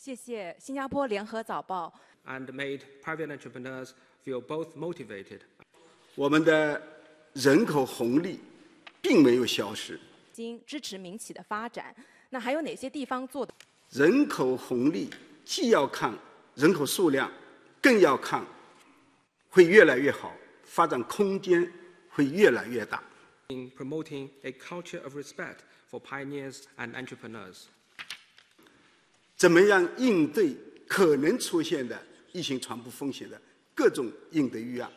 谢谢新加坡联合早报。And made private entrepreneurs feel both motivated. 我们的人口红利并没有消失。经支持民企的发展，那还有哪些地方做的？人口红利既要看人口数量，更要看会越来越好，发展空间会越来越大。In promoting a culture of respect for pioneers and entrepreneurs. 怎么样应对可能出现的疫情传播风险的各种应对预案？